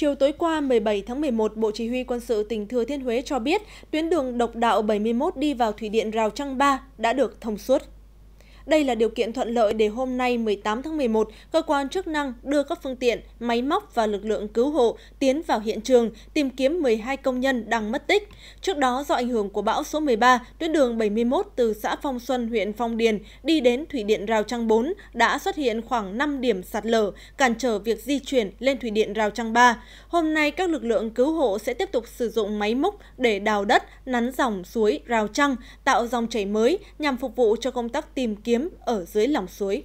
Chiều tối qua 17 tháng 11, Bộ Chỉ huy Quân sự tỉnh Thừa Thiên Huế cho biết tuyến đường độc đạo 71 đi vào thủy điện Rào Trăng 3 đã được thông suốt. Đây là điều kiện thuận lợi để hôm nay 18 tháng 11, cơ quan chức năng đưa các phương tiện, máy móc và lực lượng cứu hộ tiến vào hiện trường tìm kiếm 12 công nhân đang mất tích. Trước đó, do ảnh hưởng của bão số 13, tuyến đường 71 từ xã Phong Xuân, huyện Phong Điền đi đến Thủy điện Rào Trăng 4 đã xuất hiện khoảng 5 điểm sạt lở, cản trở việc di chuyển lên Thủy điện Rào Trăng 3. Hôm nay, các lực lượng cứu hộ sẽ tiếp tục sử dụng máy múc để đào đất, nắn dòng suối Rào Trăng, tạo dòng chảy mới nhằm phục vụ cho công tác tìm kiếm hiếm ở dưới lòng suối